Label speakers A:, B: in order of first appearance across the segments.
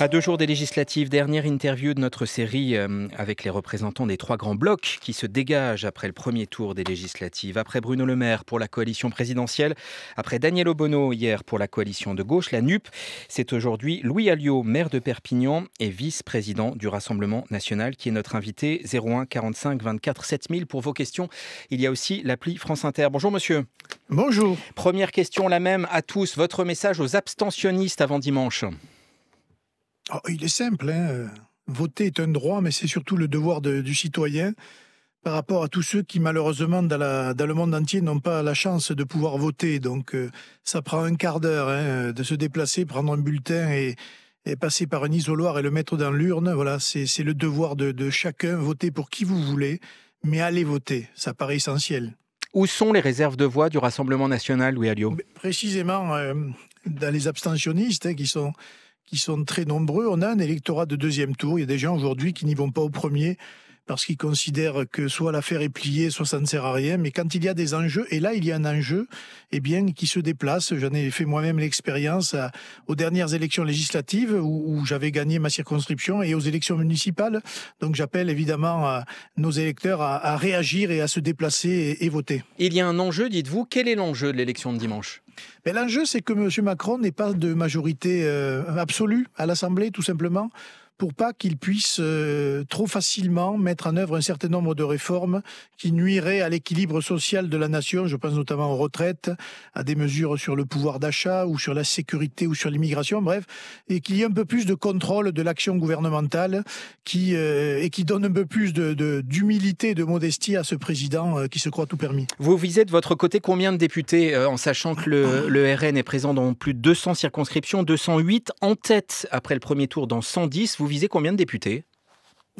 A: À deux jours des législatives, dernière interview de notre série euh, avec les représentants des trois grands blocs qui se dégagent après le premier tour des législatives. Après Bruno Le Maire pour la coalition présidentielle, après Daniel Obono hier pour la coalition de gauche, la NUP, c'est aujourd'hui Louis Alliot, maire de Perpignan et vice-président du Rassemblement national qui est notre invité. 01 45 24 7000 pour vos questions. Il y a aussi l'appli France Inter. Bonjour monsieur. Bonjour. Première question la même à tous. Votre message aux abstentionnistes avant dimanche.
B: Ah, il est simple. Hein. Voter est un droit, mais c'est surtout le devoir du citoyen par rapport à tous ceux qui, malheureusement, dans, le monde entier, n'ont pas la chance de pouvoir voter. Donc, euh, ça prend un quart d'heure hein, de se déplacer, prendre un bulletin et, passer par un isoloir et le mettre dans l'urne. Voilà, c'est le devoir de, chacun. Voter pour qui vous voulez, mais allez voter. Ça paraît essentiel.
A: Où sont les réserves de voix du Rassemblement national, Louis Alliot
B: Précisément, euh, dans les abstentionnistes hein, qui sont qui sont très nombreux. On a un électorat de deuxième tour. Il y a des gens aujourd'hui qui n'y vont pas au premier parce qu'il considère que soit l'affaire est pliée, soit ça ne sert à rien. Mais quand il y a des enjeux, et là il y a un enjeu, eh bien qui se déplace. J'en ai fait moi-même l'expérience aux dernières élections législatives où, j'avais gagné ma circonscription et aux élections municipales. Donc j'appelle évidemment euh, nos électeurs à, réagir et à se déplacer et, voter. Il y a un enjeu, dites-vous. Quel est l'enjeu de l'élection de dimanche ben, L'enjeu, c'est que M. Macron n'est pas de majorité euh, absolue à l'Assemblée, tout simplement pour pas qu'il puisse euh, trop facilement mettre en œuvre un certain nombre de réformes qui nuiraient à l'équilibre social de la nation. Je pense notamment aux retraites, à des mesures sur le pouvoir d'achat ou sur la sécurité ou sur l'immigration, bref, et qu'il y ait un peu plus de contrôle de l'action gouvernementale qui, euh, et qui donne un peu plus d'humilité de, de, de modestie à ce président euh, qui se croit tout permis.
A: Vous visez de votre côté combien de députés, en sachant que le, RN est présent dans plus de 200 circonscriptions, 208 en tête après le premier
B: tour dans 110 vous visez combien de députés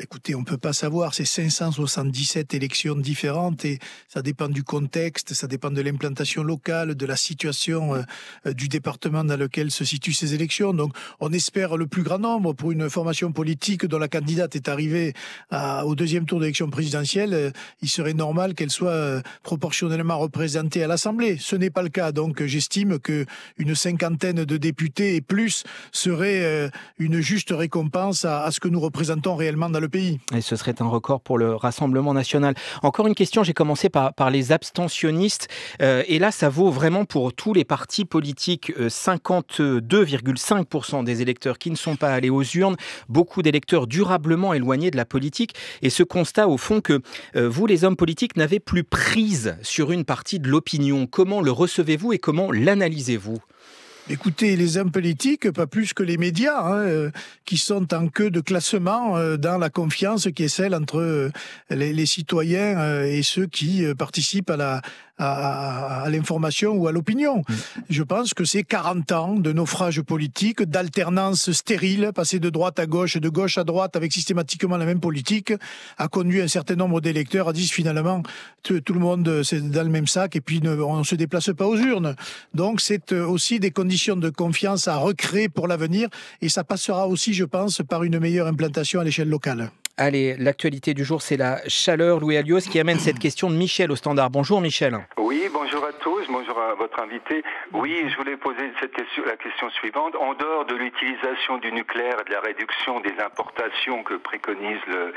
B: Écoutez, on ne peut pas savoir, c'est 577 élections différentes et ça dépend du contexte, ça dépend de l'implantation locale, de la situation euh, euh, du département dans lequel se situent ces élections. Donc on espère le plus grand nombre pour une formation politique dont la candidate est arrivée au deuxième tour d'élection présidentielle. Euh, il serait normal qu'elle soit proportionnellement représentée à l'Assemblée. Ce n'est pas le cas, donc j'estime que une cinquantaine de députés et plus serait une juste récompense à, ce que nous représentons réellement dans le et
A: ce serait un record pour le Rassemblement national. Encore une question, j'ai commencé par, les abstentionnistes. Euh, et là, ça vaut vraiment pour tous les partis politiques. 52,5% euh, des électeurs qui ne sont pas allés aux urnes, beaucoup d'électeurs durablement éloignés de la politique. Et ce constat, au fond, que euh, vous, les hommes politiques, n'avez plus prise sur une partie de l'opinion. Comment le recevez-vous et
B: comment l'analysez-vous Écoutez, les hommes politiques, pas plus que les médias, hein, euh, qui sont en queue de classement euh, dans la confiance qui est celle entre euh, les citoyens et ceux qui participent à la, à, l'information ou à l'opinion. Mm. Je pense que ces 40 ans de naufrage politique, d'alternance stérile, passer de droite à gauche, et de gauche à droite avec systématiquement la même politique, a conduit un certain nombre d'électeurs à dire finalement tout, le monde c'est dans le même sac et puis on ne se déplace pas aux urnes. Donc c'est euh, aussi des conditions de confiance à recréer pour l'avenir et ça passera aussi, je pense, par une meilleure implantation à l'échelle locale.
A: Allez, l'actualité du jour, c'est la chaleur, Louis Alios, qui amène cette question de Michel au standard. Bonjour Michel. Oui, bonjour à tous, bonjour à votre invité. Oui, je voulais poser cette question, la question suivante. En dehors de l'utilisation du nucléaire et de la réduction des importations que préconise le,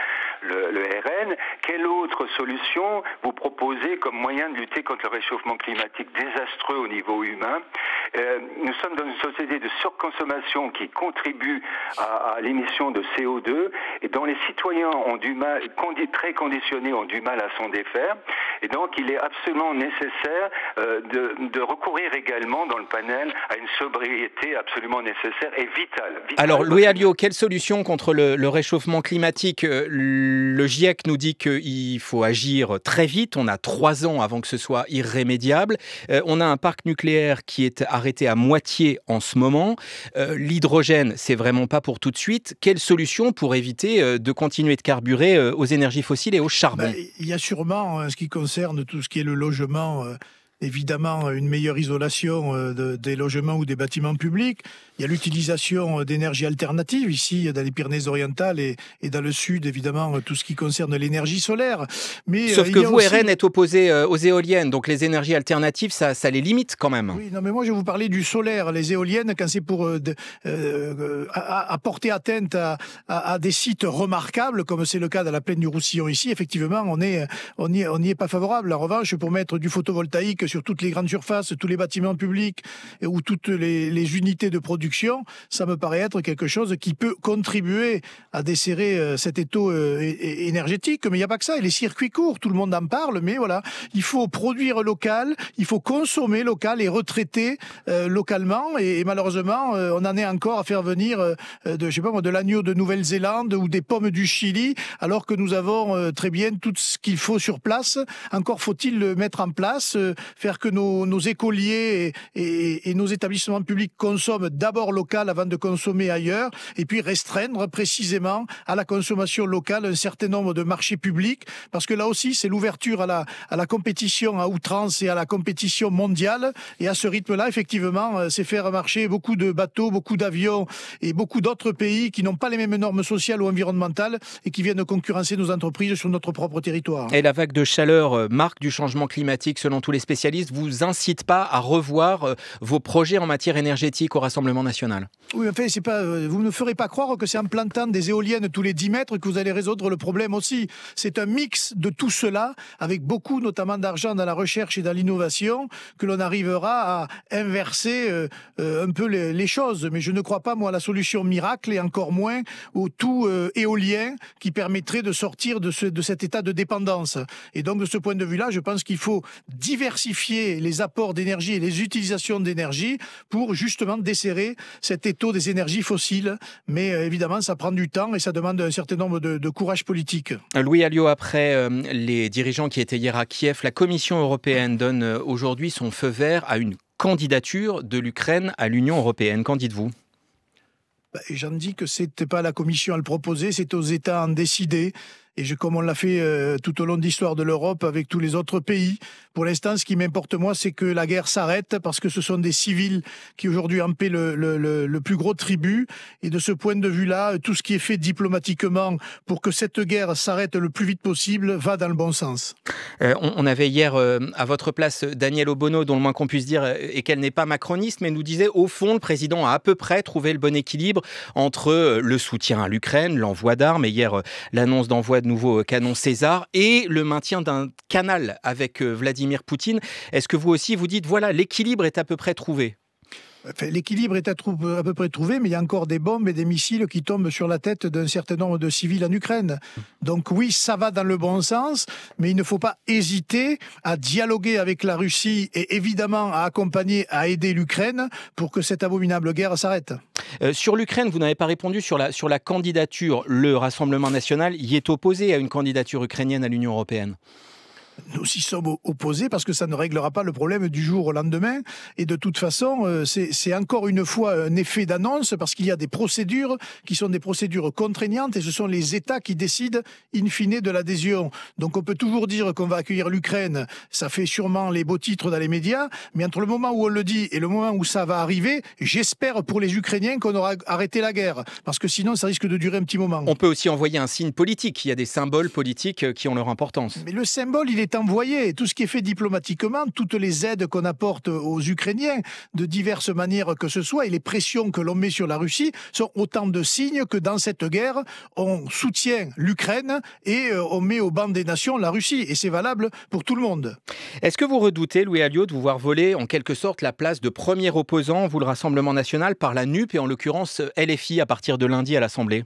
A: le, RN, quelle autre solution vous proposez comme moyen de lutter contre le réchauffement climatique désastreux au niveau humain euh, Nous sommes dans une société de surconsommation qui contribue à, l'émission de CO2 et dont les citoyens ont du mal, très conditionnés, ont du mal à s'en défaire. Et donc, il est absolument nécessaire euh, de, recourir
B: également dans le panel à une sobriété absolument nécessaire et vitale. Alors, Louis Alliot,
A: quelle solution contre le, réchauffement climatique euh, le GIEC nous dit qu'il faut agir très vite. On a trois ans avant que ce soit irrémédiable. Euh, on a un parc nucléaire qui est arrêté à moitié en ce moment. Euh, l'hydrogène, c'est vraiment pas pour tout de suite. Quelle solution pour éviter euh, de continuer de carburer aux énergies fossiles et au charbon bah,
B: Il y a sûrement, ce qui concerne tout ce qui est le logement, évidemment euh, une meilleure isolation euh, des logements ou des bâtiments publics. Il y a l'utilisation euh, d'énergies alternatives ici dans les Pyrénées-Orientales et, et, dans le sud, évidemment, tout ce qui concerne l'énergie solaire. Mais Sauf que vous, RN, êtes
A: opposé aux éoliennes, donc les énergies alternatives, ça, ça, les limite quand même. Oui,
B: non, mais moi je vais vous parler du solaire, les éoliennes, quand c'est pour apporter atteinte à, à, des sites remarquables, comme c'est le cas dans la plaine du Roussillon ici, effectivement, on n'y est, on est pas favorable. En revanche, pour mettre du photovoltaïque sur toutes les grandes surfaces, tous les bâtiments publics ou toutes les, unités de production, ça me paraît être quelque chose qui peut contribuer à desserrer euh, cet étau euh, énergétique. Mais il n'y a pas que ça. Et les circuits courts, tout le monde en parle, mais voilà, il faut produire local, il faut consommer local et retraiter euh, localement. Et, malheureusement, on en est encore à faire venir de, je sais pas de l'agneau de Nouvelle-Zélande ou des pommes du Chili, alors que nous avons très bien tout ce qu'il faut sur place. Encore faut-il le mettre en place, faire que nos, écoliers et, et, nos établissements publics consomment d'abord local avant de consommer ailleurs, et puis restreindre précisément à la consommation locale un certain nombre de marchés publics, parce que là aussi, c'est l'ouverture à la, à la compétition à outrance et à la compétition mondiale, et à ce rythme-là, effectivement, euh, c'est faire marcher beaucoup de bateaux, beaucoup d'avions et beaucoup d'autres pays qui n'ont pas les mêmes normes sociales ou environnementales et qui viennent concurrencer nos entreprises sur notre propre territoire.
A: Et la vague de chaleur euh, marque du changement climatique selon tous les spécialistes vous incite pas à revoir euh, vos projets en matière énergétique au Rassemblement national
B: Oui, en fait, pas, euh, vous ne ferez pas croire que c'est en plantant des éoliennes tous les 10 mètres que vous allez résoudre le problème aussi. C'est un mix de tout cela, avec beaucoup notamment d'argent dans la recherche et dans l'innovation, que l'on arrivera à inverser euh, un peu les, choses. Mais je ne crois pas, moi, à la solution miracle et encore moins au tout éolien qui permettrait de sortir de, de cet état de dépendance. Et donc, de ce point de vue-là, je pense qu'il faut diversifier les apports d'énergie et les utilisations d'énergie pour justement desserrer cet étau des énergies fossiles. Mais euh, évidemment, ça prend du temps et ça demande un certain nombre de, courage politique.
A: Louis Alliot, après euh, les dirigeants qui étaient hier à Kiev, la Commission européenne donne euh, aujourd'hui son feu vert à une candidature de l'Ukraine à l'Union européenne. Qu'en dites-vous
B: bah, J'en dis que ce n'était pas la Commission à le proposer, c'est aux États à en décider et je, comme on l'a fait euh, tout au long de l'histoire de l'Europe avec tous les autres pays. Pour l'instant, ce qui m'importe moi, c'est que la guerre s'arrête parce que ce sont des civils qui aujourd'hui en paient le, plus gros tribut. Et de ce point de vue-là, euh, tout ce qui est fait diplomatiquement pour que cette guerre s'arrête le plus vite possible va dans le bon sens.
A: Euh, on, avait hier à votre place Daniel Obono, dont le moins qu'on puisse dire est qu'elle n'est pas macroniste, mais nous disait au fond, le président a à peu près trouvé le bon équilibre entre le soutien à l'Ukraine, l'envoi d'armes et hier l'annonce d'envoi de nouveau euh, canon César et le maintien d'un canal avec euh, Vladimir Poutine. Est-ce que vous aussi vous dites, voilà, l'équilibre est à peu près trouvé
B: L'équilibre est à, peu près trouvé, mais il y a encore des bombes et des missiles qui tombent sur la tête d'un certain nombre de civils en Ukraine. Donc oui, ça va dans le bon sens, mais il ne faut pas hésiter à dialoguer avec la Russie et évidemment à accompagner, à aider l'Ukraine pour que cette abominable guerre s'arrête.
A: Euh, sur l'Ukraine, vous n'avez pas répondu sur la, sur la candidature. Le Rassemblement national y est opposé à une candidature ukrainienne à l'Union européenne
B: nous y sommes opposés parce que ça ne réglera pas le problème du jour au lendemain. Et de toute façon, euh, c'est encore une fois un effet d'annonce parce qu'il y a des procédures qui sont des procédures contraignantes et ce sont les États qui décident in fine de l'adhésion. Donc on peut toujours dire qu'on va accueillir l'Ukraine, ça fait sûrement les beaux titres dans les médias, mais entre le moment où on le dit et le moment où ça va arriver, j'espère pour les Ukrainiens qu'on aura arrêté la guerre parce que sinon ça risque de durer un petit moment.
A: On peut aussi envoyer un signe politique, il y a des symboles politiques qui ont leur importance.
B: Mais le symbole, il est envoyé, tout ce qui est fait diplomatiquement, toutes les aides qu'on apporte aux Ukrainiens, de diverses manières que ce soit, et les pressions que l'on met sur la Russie, sont autant de signes que dans cette guerre, on soutient l'Ukraine et euh, on met au banc des nations la Russie. Et c'est valable pour tout le monde.
A: Est-ce que vous redoutez, Louis Alliot, de vous voir voler en quelque sorte la place de premier opposant, vous le Rassemblement national, par la NUP et en l'occurrence LFI à partir de lundi à l'Assemblée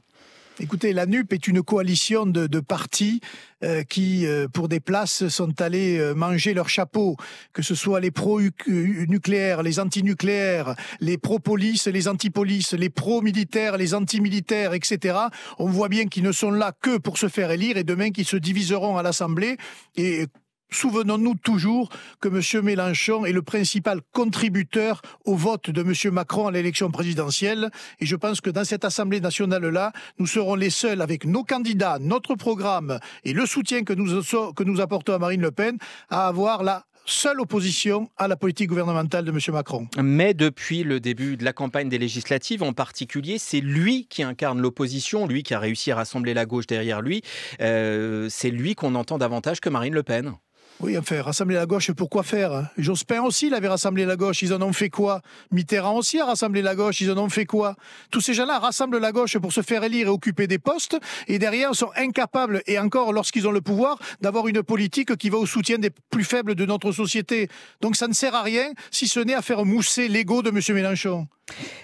B: Écoutez, la NUP est une coalition de, partis euh, qui, euh, pour des places, sont allés euh, manger leur chapeau, que ce soit les pro-nucléaires, les anti-nucléaires, les pro-police, les anti-police, les pro-militaires, les anti-militaires, etc. On voit bien qu'ils ne sont là que pour se faire élire et demain qu'ils se diviseront à l'Assemblée et Souvenons-nous toujours que M. Mélenchon est le principal contributeur au vote de M. Macron à l'élection présidentielle. Et je pense que dans cette Assemblée nationale-là, nous serons les seuls avec nos candidats, notre programme et le soutien que nous, apportons à Marine Le Pen à avoir la seule opposition à la politique gouvernementale de M. Macron.
A: Mais depuis le début de la campagne des législatives en particulier, c'est lui qui incarne l'opposition, lui qui a réussi à rassembler la gauche derrière lui. Euh, c'est lui qu'on entend davantage
B: que Marine Le Pen. Oui, enfin, rassembler la gauche, pourquoi faire hein Jospin aussi, il avait rassemblé la gauche, ils en ont fait quoi Mitterrand aussi a rassemblé la gauche, ils en ont fait quoi Tous ces gens-là rassemblent la gauche pour se faire élire et occuper des postes, et derrière sont incapables, et encore lorsqu'ils ont le pouvoir, d'avoir une politique qui va au soutien des plus faibles de notre société. Donc ça ne sert à rien, si ce n'est à faire mousser l'ego de M. Mélenchon.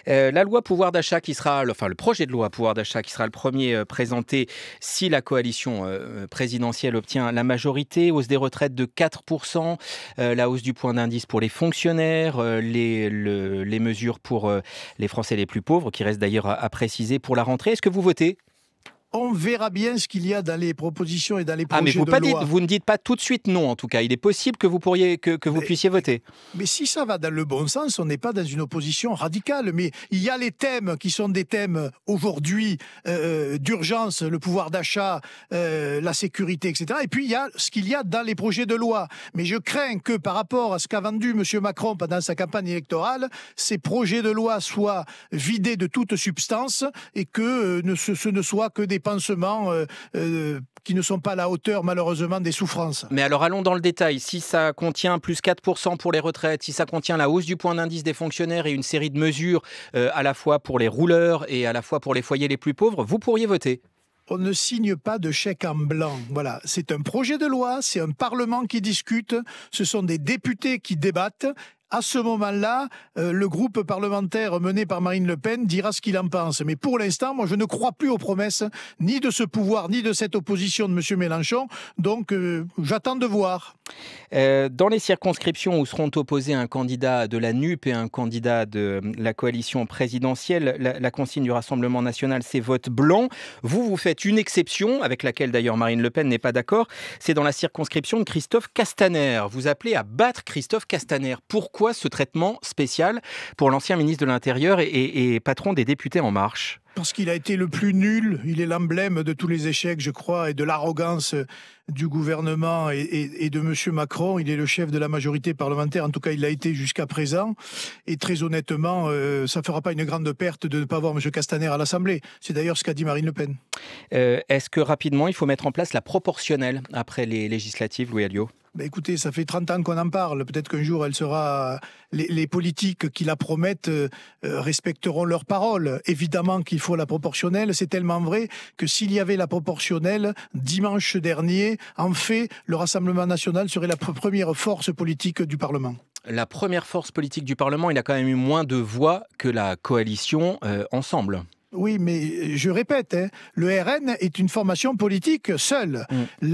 A: Euh, la loi pouvoir d'achat qui sera, enfin le projet de loi pouvoir d'achat qui sera le premier euh, présenté si la coalition euh, présidentielle obtient la majorité, hausse des retraites de 4%, euh, la hausse du point d'indice pour les fonctionnaires, euh, les, les mesures pour euh, les Français les plus pauvres, qui reste d'ailleurs à préciser pour la rentrée. Est-ce
B: que vous votez on verra bien ce qu'il y a dans les propositions et dans les ah, projets vous de loi. vous ne
A: dites pas tout de suite non, en tout cas. Il est possible que vous, pourriez, que, vous puissiez voter.
B: Mais si ça va dans le bon sens, on n'est pas dans une opposition radicale. Mais il y a les thèmes qui sont des thèmes aujourd'hui euh, euh, d'urgence, le pouvoir d'achat, euh, la sécurité, etc. Et puis il y a ce qu'il y a dans les projets de loi. Mais je crains que par rapport à ce qu'a vendu M. Macron pendant sa campagne électorale, ces projets de loi soient vidés de toute substance et que ne, ce ne soit que des des pansements euh, euh, qui ne sont pas à la hauteur malheureusement des souffrances.
A: Mais alors allons dans le détail. Si ça contient plus 4% pour les retraites, si ça contient la hausse du point d'indice des fonctionnaires et une série de mesures euh, à la fois pour les rouleurs et à la fois pour les foyers les plus
B: pauvres, vous pourriez voter on ne signe pas de chèque en blanc. Voilà, c'est un projet de loi, c'est un Parlement qui discute, ce sont des députés qui débattent à ce moment-là, euh, le groupe parlementaire mené par Marine Le Pen dira ce qu'il en pense. Mais pour l'instant, moi, je ne crois plus aux promesses ni de ce pouvoir, ni de cette opposition de M. Mélenchon. Donc, euh, j'attends de voir. Euh,
A: dans les circonscriptions où seront opposés
B: un candidat de la NUP
A: et un candidat de la coalition présidentielle, la, la consigne du Rassemblement national, c'est vote blanc. Vous, vous faites une exception, avec laquelle d'ailleurs Marine Le Pen n'est pas d'accord. C'est dans la circonscription de Christophe Castaner. Vous appelez à battre Christophe Castaner. Pourquoi pourquoi ce traitement spécial pour l'ancien ministre de l'Intérieur et, patron des députés En Marche
B: parce qu'il a été le plus nul, il est l'emblème de tous les échecs, je crois, et de l'arrogance du gouvernement et, de M. Macron. Il est le chef de la majorité parlementaire, en tout cas il l'a été jusqu'à présent. Et très honnêtement, euh, ça ne fera pas une grande perte de ne pas voir M. Castaner à l'Assemblée. C'est d'ailleurs ce qu'a dit Marine Le Pen.
A: Euh, est-ce que rapidement, il faut mettre en place la proportionnelle après les législatives, Louis Alliot
B: bah, écoutez, ça fait 30 ans qu'on en parle. Peut-être qu'un jour, elle sera. Les, politiques qui la promettent euh, respecteront leurs paroles. Évidemment qu'il faut la proportionnelle. C'est tellement vrai que s'il y avait la proportionnelle, dimanche dernier, en fait, le Rassemblement national serait la première force politique du Parlement
A: la première force politique du Parlement, il a quand même eu moins de voix que la coalition euh, ensemble.
B: Oui, mais euh, je répète, hein, le RN est une formation politique seule. Mm.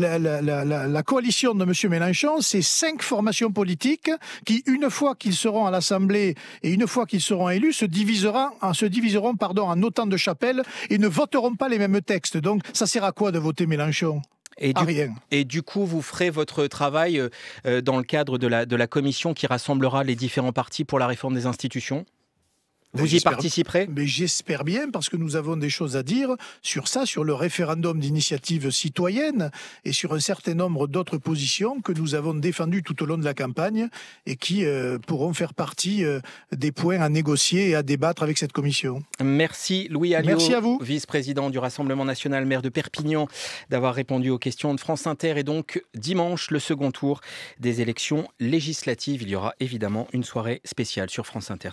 B: La, coalition de M. Mélenchon, c'est cinq formations politiques qui, une fois qu'ils seront à l'Assemblée et une fois qu'ils seront élus, se, diviseront, se diviseront pardon, en autant de chapelles et ne voteront pas les mêmes textes. Donc, ça sert à quoi de voter Mélenchon
A: et du, rien. et du, coup, vous ferez votre travail euh, euh, dans le cadre de la commission qui rassemblera les différents partis pour la réforme
B: des institutions vous y participerez Mais j'espère bien, parce que nous avons des choses à dire sur ça, sur le référendum d'initiative citoyenne et sur un certain nombre d'autres positions que nous avons défendues tout au long de la campagne et qui euh, pourront faire partie euh, des points à négocier et à débattre avec cette commission.
A: Merci Louis Alliot, Merci à vous. vice-président du Rassemblement national, maire de Perpignan, d'avoir répondu aux questions de France Inter. Et donc, dimanche, le second tour des élections législatives. Il y aura évidemment une soirée spéciale sur France Inter.